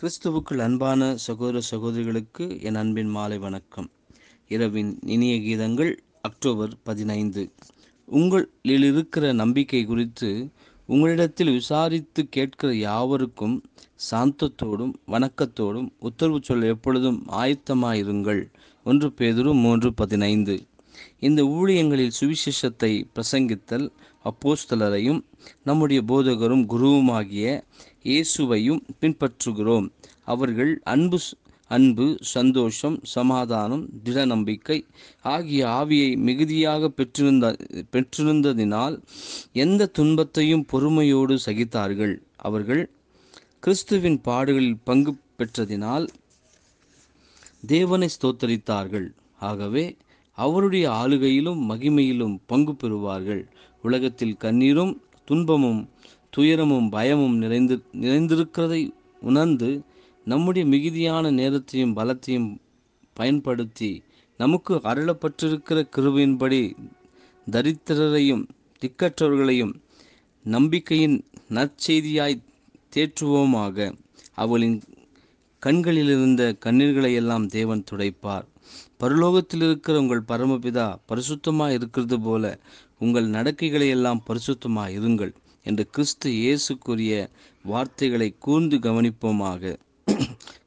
கிறிஸ்துவுக்குள் அன்பான சகோதர சகோதரிகளுக்கு என் அன்பின் மாலை வணக்கம் இரவின் இனிய கீதங்கள் அக்டோபர் பதினைந்து உங்களில் இருக்கிற நம்பிக்கை குறித்து உங்களிடத்தில் விசாரித்து கேட்கிற யாவருக்கும் சாந்தத்தோடும் வணக்கத்தோடும் உத்தரவு சொல்ல எப்பொழுதும் ஆயத்தமாயிருங்கள் ஒன்று பேதரும் மூன்று பதினைந்து இந்த ஊழியங்களில் சுவிசேஷத்தை பிரசங்கித்தல் அப்போஸ்தலரையும் நம்முடைய போதகரும் குருவுமாகிய இயேசுவையும் பின்பற்றுகிறோம் அவர்கள் அன்பு அன்பு சந்தோஷம் சமாதானம் திட நம்பிக்கை ஆகிய ஆவியை மிகுதியாக பெற்றிருந்த பெற்றிருந்ததினால் எந்த துன்பத்தையும் பொறுமையோடு சகித்தார்கள் அவர்கள் கிறிஸ்துவின் பாடுகளில் பங்கு பெற்றதினால் தேவனை ஸ்தோத்தரித்தார்கள் ஆகவே அவருடைய ஆளுகையிலும் மகிமையிலும் பங்கு பெறுவார்கள் உலகத்தில் கண்ணீரும் துன்பமும் துயரமும் பயமும் நிறைந்து நிறைந்திருக்கிறதை உணர்ந்து நம்முடைய மிகுதியான நேரத்தையும் பலத்தையும் பயன்படுத்தி நமக்கு அருளப்பட்டிருக்கிற கிருபையின்படி தரித்திரரையும் திக்கற்றவர்களையும் நம்பிக்கையின் நற்செய்தியாய் தேற்றுவோமாக அவளின் இருந்த கண்ணீர்களை எல்லாம் தேவன் துடைப்பார் பரலோகத்தில் இருக்கிற உங்கள் பரமபிதா பரிசுத்தமாக இருக்கிறது போல உங்கள் நடக்கைகளை எல்லாம் பரிசுத்தமாக இருங்கள் என்று கிறிஸ்து இயேசுக்குரிய வார்த்தைகளை கூர்ந்து கவனிப்போமாக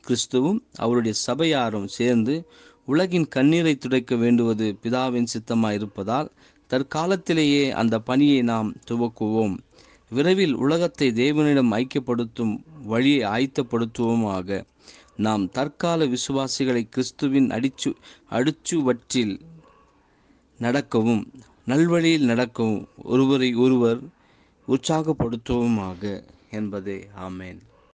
கிறிஸ்துவும் அவருடைய சபையாரும் சேர்ந்து உலகின் கண்ணீரை துடைக்க வேண்டுவது பிதாவின் சித்தமாக இருப்பதால் தற்காலத்திலேயே அந்த பணியை நாம் துவக்குவோம் விரைவில் உலகத்தை தேவனிடம் ஐக்கியப்படுத்தும் வழியை ஆயத்தப்படுத்துவோமாக நாம் தற்கால விசுவாசிகளை கிறிஸ்துவின் அடிச்சு அடிச்சுவற்றில் நடக்கவும் நல்வழியில் நடக்கவும் ஒருவரை ஒருவர் உற்சாகப்படுத்துவோமாக என்பதே ஆமேன்